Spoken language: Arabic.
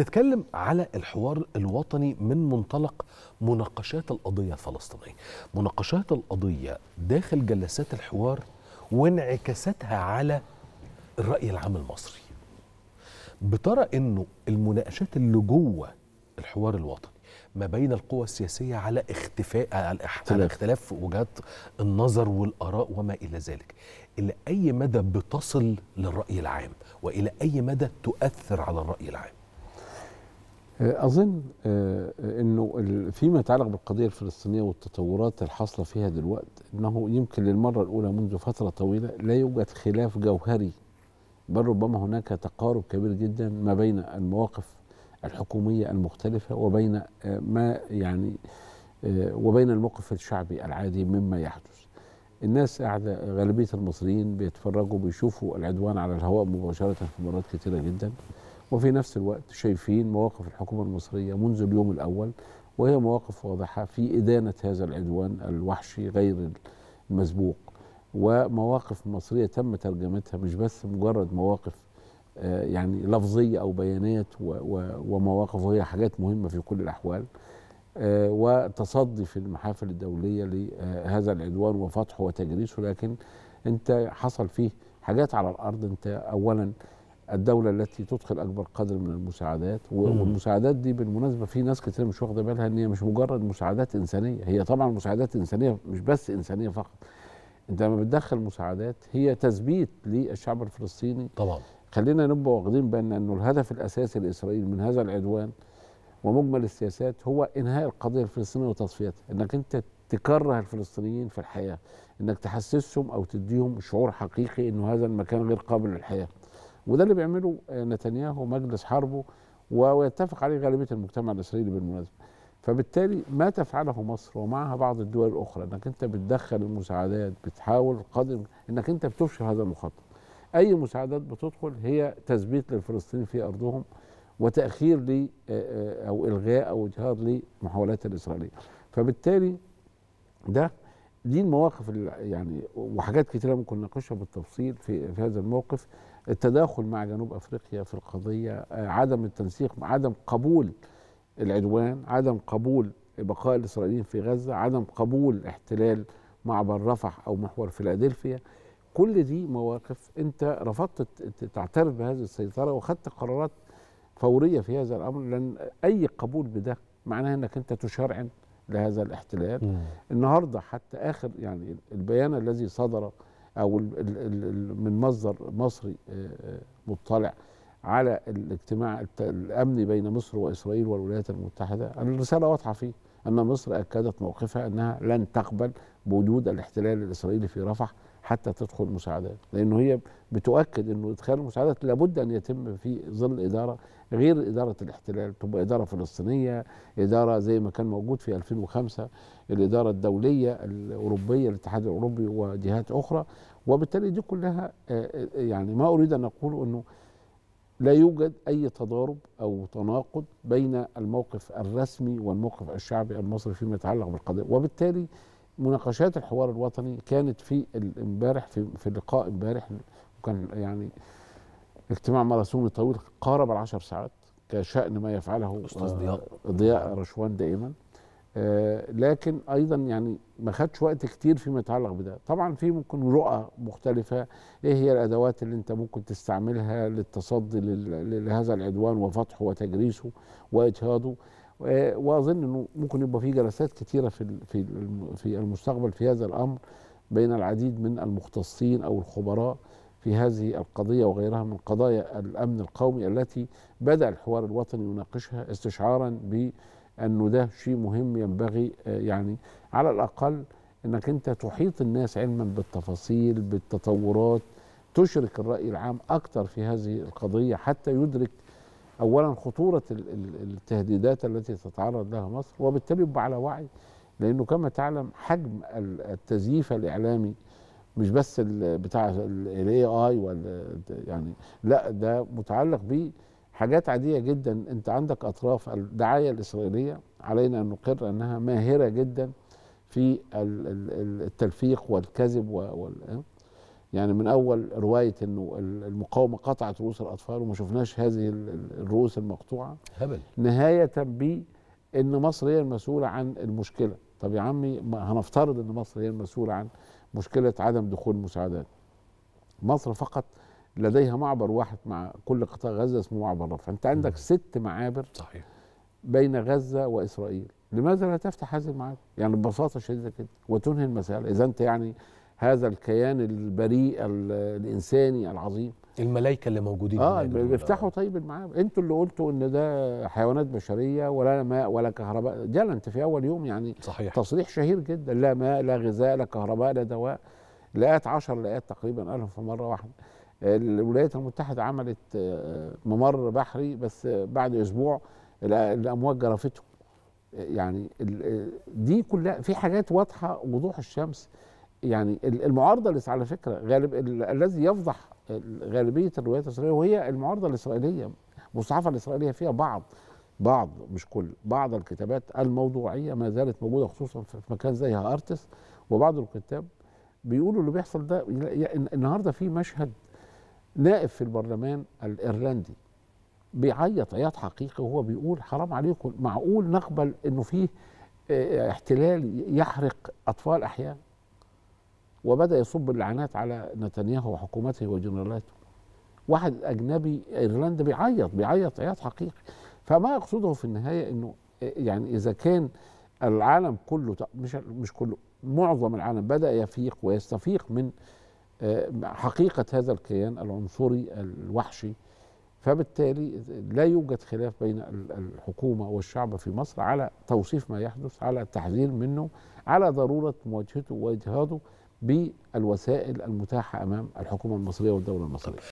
بنتكلم على الحوار الوطني من منطلق مناقشات القضية الفلسطينية مناقشات القضية داخل جلسات الحوار وانعكاساتها على الرأي العام المصري بترى انه المناقشات اللي جوه الحوار الوطني ما بين القوى السياسيه على اختفاء على اختلاف وجهات النظر والاراء وما الى ذلك الى اي مدى بتصل للراي العام والى اي مدى تؤثر على الراي العام آه، اظن آه، آه، انه فيما يتعلق بالقضيه الفلسطينيه والتطورات الحاصله فيها دلوقتي انه يمكن للمره الاولى منذ فتره طويله لا يوجد خلاف جوهري بل ربما هناك تقارب كبير جدا ما بين المواقف الحكوميه المختلفه وبين ما يعني وبين الموقف الشعبي العادي مما يحدث. الناس قاعده غالبيه المصريين بيتفرجوا بيشوفوا العدوان على الهواء مباشره في مرات كثيره جدا. وفي نفس الوقت شايفين مواقف الحكومة المصرية منذ اليوم الأول وهي مواقف واضحة في إدانة هذا العدوان الوحشي غير المسبوق ومواقف مصرية تم ترجمتها مش بس مجرد مواقف آه، يعني لفظية أو بيانات ومواقف وهي حاجات مهمة في كل الأحوال آه، وتصدي في المحافل الدولية لهذا آه، العدوان وفتحه وتجريسه لكن أنت حصل فيه حاجات على الأرض أنت أولا الدولة التي تدخل أكبر قدر من المساعدات والمساعدات دي بالمناسبة في ناس كتير مش واخدة بالها إن هي مش مجرد مساعدات إنسانية هي طبعا مساعدات إنسانية مش بس إنسانية فقط أنت لما بتدخل مساعدات هي تثبيت للشعب الفلسطيني طبعا خلينا نبقى واخدين بالنا إنه الهدف الأساسي لإسرائيل من هذا العدوان ومجمل السياسات هو إنهاء القضية الفلسطينية وتصفيتها إنك أنت تكره الفلسطينيين في الحياة إنك تحسسهم أو تديهم شعور حقيقي إنه هذا المكان غير قابل للحياة وده اللي بيعمله آه، نتنياهو مجلس حربه ويتفق عليه غالبيه المجتمع الاسرائيلي بالمناسبه. فبالتالي ما تفعله مصر ومعها بعض الدول الاخرى انك انت بتدخل المساعدات بتحاول قدر انك انت بتفشل هذا المخطط. اي مساعدات بتدخل هي تثبيت للفلسطينيين في ارضهم وتاخير ل آه، آه، او الغاء او اجهاض لمحاولات الاسرائيليه. فبالتالي ده دي المواقف اللي يعني وحاجات كتيره ممكن نناقشها بالتفصيل في, في هذا الموقف التداخل مع جنوب افريقيا في القضيه آه، عدم التنسيق عدم قبول العدوان عدم قبول بقاء الاسرائيليين في غزه عدم قبول احتلال معبر رفح او محور فيلادلفيا كل دي مواقف انت رفضت تعترف بهذه السيطره وخدت قرارات فوريه في هذا الامر لان اي قبول بده معناه انك انت تشرعن لهذا الاحتلال مم. النهارده حتى اخر يعني البيان الذي صدر او الـ الـ الـ من مصدر مصري آه، آه، مطلع على الاجتماع الامني بين مصر واسرائيل والولايات المتحده الرساله واضحه فيه ان مصر اكدت موقفها انها لن تقبل بوجود الاحتلال الاسرائيلي في رفح حتى تدخل مساعدات لأنه هي بتؤكد أنه إدخال المساعدات لابد أن يتم في ظل إدارة غير إدارة الاحتلال تبقى إدارة فلسطينية إدارة زي ما كان موجود في 2005 الإدارة الدولية الأوروبية الاتحاد الأوروبي وجهات أخرى وبالتالي دي كلها آه، آه، يعني ما أريد أن أقوله أنه لا يوجد أي تضارب أو تناقض بين الموقف الرسمي والموقف الشعبي المصري فيما يتعلق بالقضية وبالتالي مناقشات الحوار الوطني كانت في امبارح في في اللقاء امبارح وكان يعني اجتماع ماراثوني طويل قارب العشر ساعات كشأن ما يفعله استاذ آه، ضياء ضياء رشوان دائما آه لكن ايضا يعني ما خدش وقت كتير فيما يتعلق بده طبعا في ممكن رؤى مختلفه ايه هي الادوات اللي انت ممكن تستعملها للتصدي لهذا العدوان وفتحه وتجريسه واجهاضه آه، واظن انه ممكن يبقى في جلسات كثيره في في في المستقبل في هذا الامر بين العديد من المختصين او الخبراء في هذه القضيه وغيرها من قضايا الامن القومي التي بدا الحوار الوطني يناقشها استشعارا بانه ده شيء مهم ينبغي آه، يعني على الاقل انك انت تحيط الناس علما بالتفاصيل بالتطورات تشرك الراي العام اكثر في هذه القضيه حتى يدرك اولا خطوره التهديدات التي تتعرض لها مصر وبالتالي يبقى على وعي لانه كما تعلم حجم التزييف الاعلامي مش بس بتاع الاي اي ولا يعني لا ده متعلق ب حاجات عاديه جدا انت عندك اطراف الدعايه الاسرائيليه علينا ان نقر انها ماهره جدا في التلفيق والكذب وال يعني من اول روايه انه المقاومه قطعت رؤوس الاطفال وما شفناش هذه الرؤوس المقطوعه هبل نهايه بان مصر هي المسؤوله عن المشكله طب يا عمي هنفترض ان مصر هي المسؤوله عن مشكله عدم دخول المساعدات مصر فقط لديها معبر واحد مع كل قطاع غزه اسمه معبر رفح انت عندك م. ست معابر صحيح بين غزه واسرائيل لماذا لا تفتح هذه المعابر يعني ببساطه شديده كده وتنهي المساله اذا انت يعني هذا الكيان البريء الانساني العظيم الملائكه اللي موجودين اه بيفتحوا طيب المعابد انتوا اللي قلتوا ان ده حيوانات بشريه ولا ماء ولا كهرباء ده انت في اول يوم يعني صحيح تصريح شهير جدا لا ماء لا غذاء لا كهرباء لا دواء لقات 10 لقات تقريبا قالهم في مره واحده الولايات المتحده عملت آه، ممر بحري بس بعد اسبوع الامواج جرفته يعني آه، دي كلها في حاجات واضحه وضوح الشمس يعني المعارضه على فكره غالب الذي يفضح غالبيه الروايات الاسرائيليه وهي المعارضه الاسرائيليه المصحفه الاسرائيليه فيها بعض بعض مش كل بعض الكتابات الموضوعيه ما زالت موجوده خصوصا في مكان زي هارتس وبعض الكتاب بيقولوا اللي بيحصل ده النهارده في مشهد نائب في البرلمان الايرلندي بيعيط عياط حقيقي وهو بيقول حرام عليكم معقول نقبل انه فيه آه، احتلال يحرق اطفال احيانا وبدا يصب اللعنات على نتنياهو وحكومته وجنرالاته واحد اجنبي ايرلندا بيعيط بيعيط عياط حقيقي فما اقصده في النهايه انه يعني اذا كان العالم كله مش مش كله معظم العالم بدا يفيق ويستفيق من آه، حقيقه هذا الكيان العنصري الوحشي فبالتالي لا يوجد خلاف بين الحكومه والشعب في مصر على توصيف ما يحدث على التحذير منه على ضروره مواجهته واجهاده بالوسائل المتاحه امام الحكومه المصريه والدوله المصريه